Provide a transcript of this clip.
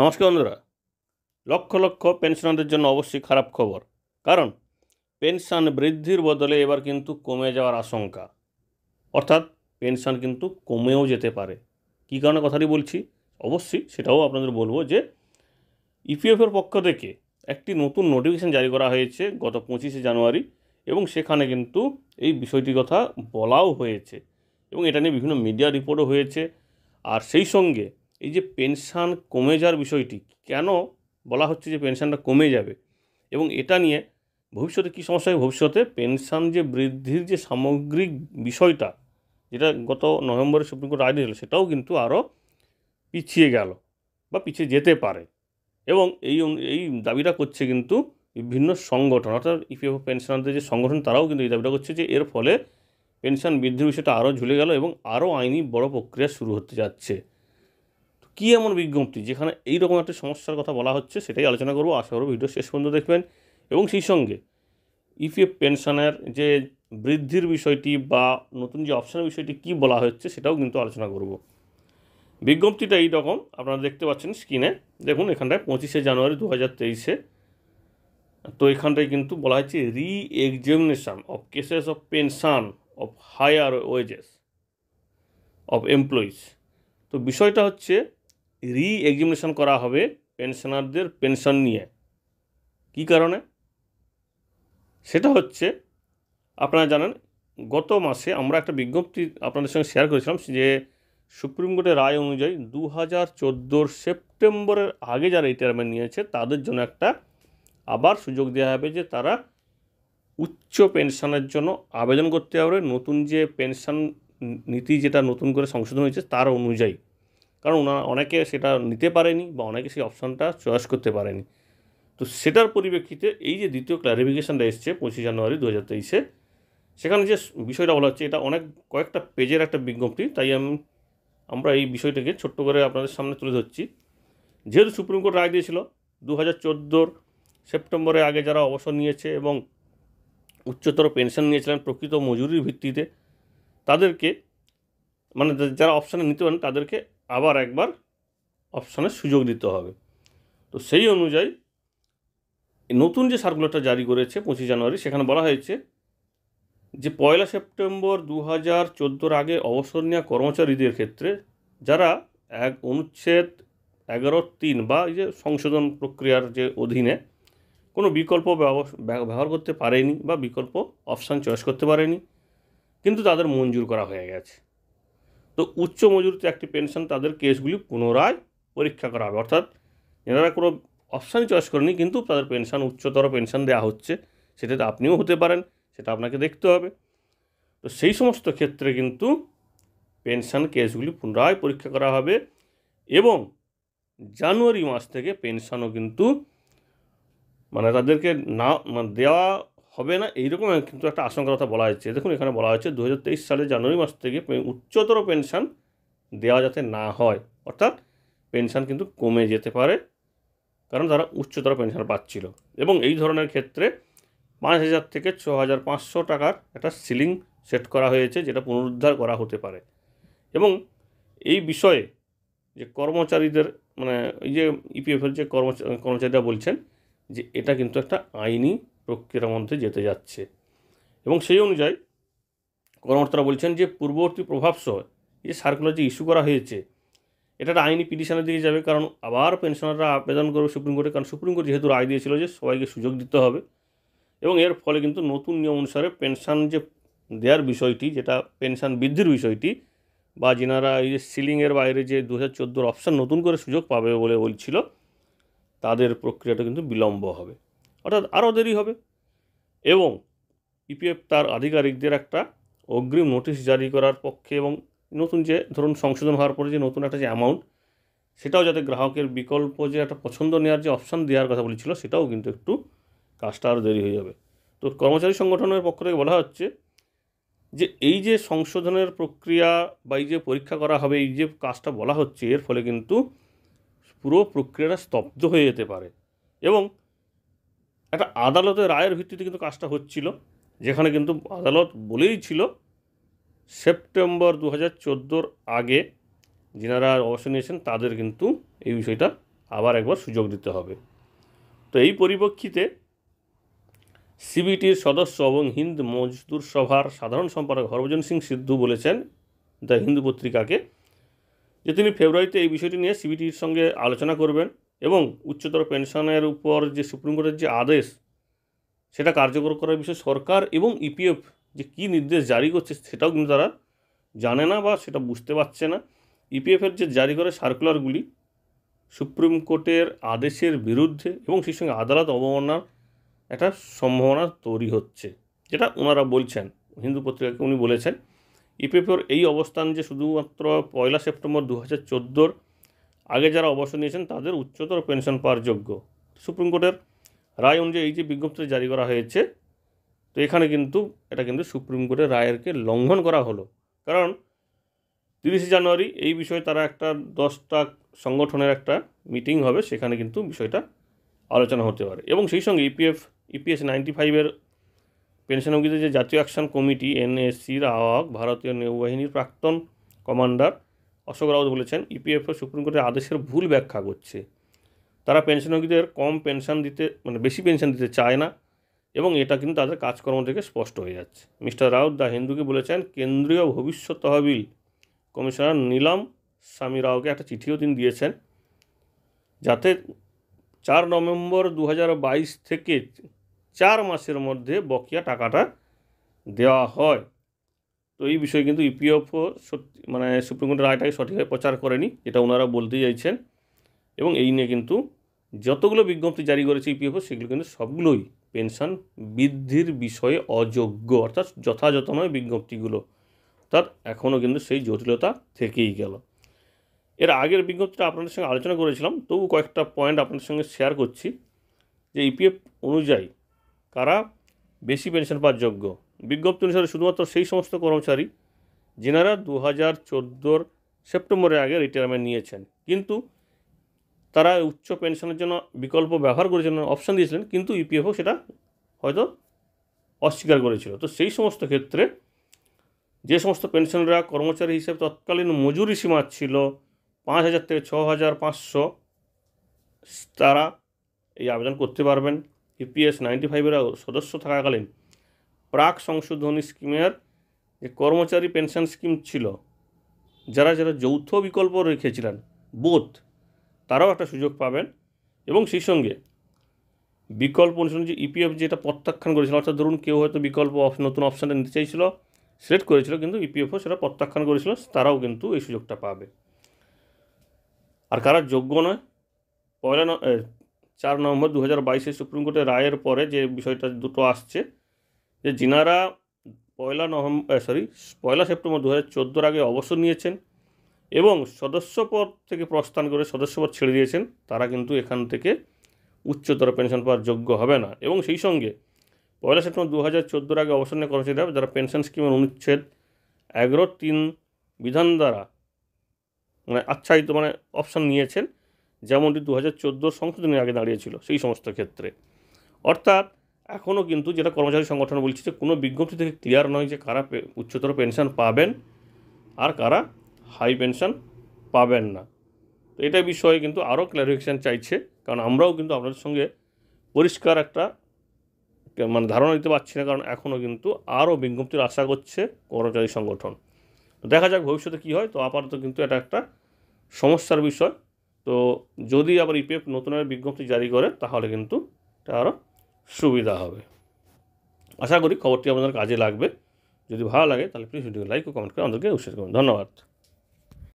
নমস্কার বন্ধুরা লক্ষ লক্ষ পেনশনারদের জন্য অবশ্যই খারাপ খবর কারণ পেনশন বৃদ্ধির বদলে এবার কিন্তু কমে যাওয়ার আশঙ্কা অর্থাৎ পেনশন কিন্তু কমেও যেতে পারে কী কারণে কথাটি বলছি অবশ্যই সেটাও আপনাদের বলবো যে ইপিএফের e পক্ষ থেকে একটি নতুন নোটিফিকেশান জারি করা হয়েছে গত পঁচিশে জানুয়ারি এবং সেখানে কিন্তু এই বিষয়টি কথা বলাও হয়েছে এবং এটা নিয়ে বিভিন্ন মিডিয়া রিপোর্টও হয়েছে আর সেই সঙ্গে এই যে পেনশন কমে যাওয়ার বিষয়টি কেন বলা হচ্ছে যে পেনশনটা কমে যাবে এবং এটা নিয়ে ভবিষ্যতে কী সমস্যা হবে ভবিষ্যতে পেনশন যে বৃদ্ধির যে সামগ্রিক বিষয়টা যেটা গত নভেম্বরে সুপ্রিম কোর্ট রায় দিয়েছিল সেটাও কিন্তু আরও পিছিয়ে গেল বা পিছিয়ে যেতে পারে এবং এই এই দাবিটা করছে কিন্তু বিভিন্ন সংগঠন অর্থাৎ ইপিএফ পেনশনারদের যে সংগঠন তারাও কিন্তু এই দাবিটা করছে যে এর ফলে পেনশন বৃদ্ধির বিষয়টা আরও ঝুলে গেল এবং আরও আইনি বড় প্রক্রিয়া শুরু হতে যাচ্ছে কী এমন বিজ্ঞপ্তি যেখানে এই রকম একটা সমস্যার কথা বলা হচ্ছে সেটাই আলোচনা করবো আশা করব ভিডিও শেষ পর্যন্ত দেখবেন এবং সেই সঙ্গে ইপিএফ পেনশনের যে বৃদ্ধির বিষয়টি বা নতুন যে অপশানের বিষয়টি কী বলা হচ্ছে সেটাও কিন্তু আলোচনা করব বিজ্ঞপ্তিটা এই রকম আপনারা দেখতে পাচ্ছেন স্ক্রিনে দেখুন এখানটায় পঁচিশে জানুয়ারি দু হাজার তেইশে তো এখানটায় কিন্তু বলা হয়েছে reexamination of cases of pension of higher wages of employees তো বিষয়টা হচ্ছে রি এক্সামিনেশন করা হবে পেনশনারদের পেনশন নিয়ে কি কারণে সেটা হচ্ছে আপনারা জানেন গত মাসে আমরা একটা বিজ্ঞপ্তি আপনাদের সঙ্গে শেয়ার করেছিলাম যে সুপ্রিম কোর্টের রায় অনুযায়ী দু হাজার চোদ্দোর সেপ্টেম্বরের আগে যারা রিটায়ারমেন্ট নিয়েছে তাদের জন্য একটা আবার সুযোগ দেওয়া হবে যে তারা উচ্চ পেনশনের জন্য আবেদন করতে পারবে নতুন যে পেনশন নীতি যেটা নতুন করে সংশোধন হয়েছে তার অনুযায়ী কারণ ওনারা অনেকে সেটা নিতে পারেনি বা অনেকে সেই অপশানটা চয়েস করতে পারেনি তো সেটার পরিপ্রেক্ষিতে এই যে দ্বিতীয় ক্লারিফিকেশানটা এসছে পঁচিশে জানুয়ারি দু হাজার তেইশে সেখানে যে বিষয়টা বলা হচ্ছে এটা অনেক কয়েকটা পেজের একটা বিজ্ঞপ্তি তাই আমি আমরা এই বিষয়টাকে ছোট্ট করে আপনাদের সামনে তুলে ধরছি যেহেতু সুপ্রিম কোর্ট রায় দিয়েছিল দু হাজার চোদ্দোর সেপ্টেম্বরে আগে যারা অবসর নিয়েছে এবং উচ্চতর পেনশন নিয়েছিলেন প্রকৃত মজুরির ভিত্তিতে তাদেরকে মানে যারা অপশানে নিতে পারেন তাদেরকে আবার একবার অপশানের সুযোগ দিতে হবে তো সেই অনুযায়ী নতুন যে সার্কুলারটা জারি করেছে পঁচিশ জানুয়ারি সেখানে বলা হয়েছে যে পয়লা সেপ্টেম্বর দু হাজার চোদ্দোর আগে অবসর নেওয়া কর্মচারীদের ক্ষেত্রে যারা এক অনুচ্ছেদ এগারো তিন বা এই যে সংশোধন প্রক্রিয়ার যে অধীনে কোনো বিকল্প ব্যবহার করতে পারেনি বা বিকল্প অপশান চয়েস করতে পারেনি কিন্তু তাদের মঞ্জুর করা হয়ে গেছে তো উচ্চ মজুরিতে একটি পেনশন তাদের কেসগুলি পুনরায় পরীক্ষা করা হবে অর্থাৎ এনারা কোনো অপশানই চয়েস করেনি কিন্তু তাদের পেনশন উচ্চতর পেনশন দেওয়া হচ্ছে সেটাতে আপনিও হতে পারেন সেটা আপনাকে দেখতে হবে তো সেই সমস্ত ক্ষেত্রে কিন্তু পেনশন কেসগুলি পুনরায় পরীক্ষা করা হবে এবং জানুয়ারি মাস থেকে পেনশনও কিন্তু মানে তাদেরকে না মানে দেওয়া হবে না এইরকম কিন্তু একটা আশঙ্কার কথা বলা হয়েছে দেখুন এখানে বলা হয়েছে দু সালে জানুয়ারি মাস থেকে উচ্চতর পেনশন দেওয়া যাতে না হয় অর্থাৎ পেনশন কিন্তু কমে যেতে পারে কারণ তারা উচ্চতর পেনশন পাচ্ছিল এবং এই ধরনের ক্ষেত্রে পাঁচ হাজার থেকে ছ হাজার পাঁচশো টাকার একটা সিলিং সেট করা হয়েছে যেটা পুনরুদ্ধার করা হতে পারে এবং এই বিষয়ে যে কর্মচারীদের মানে এই যে ইপিএফের e যে কর্মচারীরা বলছেন যে এটা কিন্তু একটা আইনি প্রক্রিয়ার মধ্যে যেতে যাচ্ছে এবং সেই অনুযায়ী কর্মকর্তারা বলছেন যে পূর্ববর্তী প্রভাবসহ যে সার্কুলার যে ইস্যু করা হয়েছে এটা আইনি পিটিশনের দিকে যাবে কারণ আবার পেনশনাররা আবেদন করবে সুপ্রিম কোর্টে কারণ সুপ্রিম কোর্ট যেহেতু রায় দিয়েছিল যে সবাইকে সুযোগ দিতে হবে এবং এর ফলে কিন্তু নতুন নিয়ম অনুসারে পেনশন যে দেওয়ার বিষয়টি যেটা পেনশন বৃদ্ধির বিষয়টি বা যেনারা এই যে সিলিংয়ের বাইরে যে দু হাজার চোদ্দোর অপশান নতুন করে সুযোগ পাবে বলে বলছিল তাদের প্রক্রিয়াটা কিন্তু বিলম্ব হবে অর্থাৎ আরও দেরি হবে এবং ইপিএফ তার আধিকারিকদের একটা অগ্রিম নোটিশ জারি করার পক্ষে এবং নতুন যে ধরুন সংশোধন হওয়ার পরে যে নতুন একটা যে অ্যামাউন্ট সেটাও যাতে গ্রাহকের বিকল্প যে একটা পছন্দ নেওয়ার যে অপশান দেওয়ার কথা বলেছিল সেটাও কিন্তু একটু কাজটা আরও দেরি হয়ে যাবে তো কর্মচারী সংগঠনের পক্ষ থেকে বলা হচ্ছে যে এই যে সংশোধনের প্রক্রিয়া বা এই যে পরীক্ষা করা হবে এই যে কাজটা বলা হচ্ছে এর ফলে কিন্তু পুরো প্রক্রিয়াটা স্তব্ধ হয়ে যেতে পারে এবং একটা আদালতের রায়ের ভিত্তিতে কিন্তু কাজটা হচ্ছিল যেখানে কিন্তু আদালত বলেই ছিল সেপ্টেম্বর দু হাজার চোদ্দোর আগে যেনারা অবসর নিয়েছেন তাদের কিন্তু এই বিষয়টা আবার একবার সুযোগ দিতে হবে তো এই পরিপ্রেক্ষিতে সিবিটির সদস্য এবং হিন্দ মজদুর সভার সাধারণ সম্পাদক হরভজন সিং সিদ্ধু বলেছেন দ্য হিন্দু পত্রিকাকে যে তিনি ফেব্রুয়ারিতে এই বিষয়টি নিয়ে সিবিটির সঙ্গে আলোচনা করবেন এবং উচ্চতর পেনশনের উপর যে সুপ্রিম কোর্টের যে আদেশ সেটা কার্যকর করার বিষয়ে সরকার এবং ইপিএফ e যে কী নির্দেশ জারি করছে সেটাও কিন্তু তারা জানে না বা সেটা বুঝতে পারছে না ইপিএফের e যে জারি করে সার্কুলারগুলি সুপ্রিম কোর্টের আদেশের বিরুদ্ধে এবং সেই সঙ্গে আদালত অবমাননার একটা সম্ভাবনা তৈরি হচ্ছে যেটা ওনারা বলছেন হিন্দু পত্রিকাকে উনি বলেছেন ইপিএফের e এই অবস্থান যে শুধুমাত্র পয়লা সেপ্টেম্বর দু হাজার চোদ্দোর আগে যারা অবসর নিয়েছেন তাদের উচ্চতর পেনশন পাওয়ার যোগ্য সুপ্রিম কোর্টের রায় অনুযায়ী এই যে বিজ্ঞপ্তি জারি করা হয়েছে তো এখানে কিন্তু এটা কিন্তু সুপ্রিম কোর্টের রায়েরকে লঙ্ঘন করা হলো কারণ তিরিশে জানুয়ারি এই বিষয়ে তারা একটা দশটা সংগঠনের একটা মিটিং হবে সেখানে কিন্তু বিষয়টা আলোচনা হতে পারে এবং সেই সঙ্গে ইপিএফ ইপিএস নাইনটি ফাইভের পেনশনভোগীদের যে জাতীয় অ্যাকশন কমিটি এনএসসির আওয়াক ভারতীয় নৌবাহিনীর প্রাক্তন কমান্ডার অশোক রাউত বলেছেন ইপিএফও সুপ্রিম কোর্টের আদেশের ভুল ব্যাখ্যা করছে তারা পেনশনভোগীদের কম পেনশন দিতে মানে বেশি পেনশন দিতে চায় না এবং এটা কিন্তু তাদের কাজকর্ম থেকে স্পষ্ট হয়ে যাচ্ছে মিস্টার রাউত দ্য হিন্দুকে বলেছেন কেন্দ্রীয় ভবিষ্যৎ তহবিল কমিশনার নীলম স্বামী রাওকে একটা চিঠিও তিনি দিয়েছেন যাতে চার নভেম্বর দু থেকে চার মাসের মধ্যে বকেয়া টাকাটা দেওয়া হয় তো এই বিষয়ে কিন্তু ইপিএফও e সত্যি মানে সুপ্রিম কোর্টের রায়টাকে সঠিকভাবে প্রচার করেনি যেটা ওনারা বলতে চাইছেন এবং এই নিয়ে কিন্তু যতগুলো বিজ্ঞপ্তি জারি করেছে ইপিএফও e সেগুলো কিন্তু সবগুলোই পেনশন বৃদ্ধির বিষয়ে অযোগ্য অর্থাৎ যথাযথ নয় বিজ্ঞপ্তিগুলো অর্থাৎ এখনও কিন্তু সেই জটিলতা থেকেই গেল এর আগের বিজ্ঞপ্তিটা আপনাদের সঙ্গে আলোচনা করেছিলাম তবু কয়েকটা পয়েন্ট আপনাদের সঙ্গে শেয়ার করছি যে ইপিএফ e অনুযায়ী কারা বেশি পেনশন পাওয়ার যোগ্য বিজ্ঞপ্তি অনুসারে শুধুমাত্র সেই সমস্ত কর্মচারী যেনারা দু হাজার চোদ্দোর সেপ্টেম্বরের আগে রিটায়ারমেন্ট নিয়েছেন কিন্তু তারা উচ্চ পেনশনের জন্য বিকল্প ব্যবহার করেছিলেন অপশান দিয়েছিলেন কিন্তু ইপিএফও e সেটা হয়তো অস্বীকার করেছিল তো সেই সমস্ত ক্ষেত্রে যে সমস্ত পেনশনরা কর্মচারী হিসেবে তৎকালীন মজুরি সীমা ছিল পাঁচ হাজার থেকে ছ হাজার পাঁচশো তারা এই আবেদন করতে পারবেন ইপিএস নাইনটি ফাইভের সদস্য থাকাকালীন প্রাক সংশোধনী স্কিমের যে কর্মচারী পেনশন স্কিম ছিল যারা যারা যৌথ বিকল্প রেখেছিলেন বোধ তারাও একটা সুযোগ পাবেন এবং সেই সঙ্গে বিকল্প অনুসরণ যে ইপিএফ e যেটা প্রত্যাখ্যান করেছিল অর্থাৎ ধরুন কেউ হয়তো বিকল্প নতুন অপশানটা নিতে চাইছিল সিলেক্ট করেছিল কিন্তু ইপিএফও e সেটা প্রত্যাখ্যান করেছিল তারাও কিন্তু এই সুযোগটা পাবে আর কারা যোগ্য নয় পয়লা চার নভেম্বর দু হাজার বাইশে সুপ্রিম কোর্টের রায়ের পরে যে বিষয়টা দুটো আসছে যে যিনারা পয়লা নভেম্বর সরি পয়লা সেপ্টেম্বর দু হাজার চোদ্দোর আগে অবসর নিয়েছেন এবং সদস্যপদ থেকে প্রস্থান করে সদস্যপদ ছেড়ে দিয়েছেন তারা কিন্তু এখান থেকে উচ্চতর পেনশন পাওয়ার যোগ্য হবে না এবং সেই সঙ্গে পয়লা সেপ্টেম্বর দু হাজার চোদ্দোর আগে অবসর নিয়ে কর্মচারী হবে যারা পেনশন স্কিমের অনুচ্ছেদ এগারো তিন বিধান দ্বারা মানে আচ্ছাদিত মানে অপশান নিয়েছেন যেমনটি দু হাজার চোদ্দোর সংশোধনের আগে দাঁড়িয়েছিল সেই সমস্ত ক্ষেত্রে অর্থাৎ এখনও কিন্তু যেটা কর্মচারী সংগঠন বলছে যে কোনো বিজ্ঞপ্তি থেকে ক্লিয়ার নয় যে কারা উচ্চতর পেনশন পাবেন আর কারা হাই পেনশন পাবেন না তো এটা বিষয়ে কিন্তু আরও ক্লারিফিকেশান চাইছে কারণ আমরাও কিন্তু আপনাদের সঙ্গে পরিষ্কার একটা মানে ধারণা দিতে পারছি না কারণ এখনও কিন্তু আরও বিজ্ঞপ্তির আশা করছে কর্মচারী সংগঠন তো দেখা যাক ভবিষ্যতে কী হয় তো আপাতত কিন্তু এটা একটা সমস্যার বিষয় তো যদি আবার ইপিএফ নতুন বিজ্ঞপ্তি জারি করে তাহলে কিন্তু এটা আরও সুবিধা হবে আশা করি খবরটি আপনাদের কাজে লাগবে যদি ভালো লাগে তাহলে প্লিজ ভিডিও লাইক ও কমেন্ট করে আমাদেরকে উৎসাহিত করুন ধন্যবাদ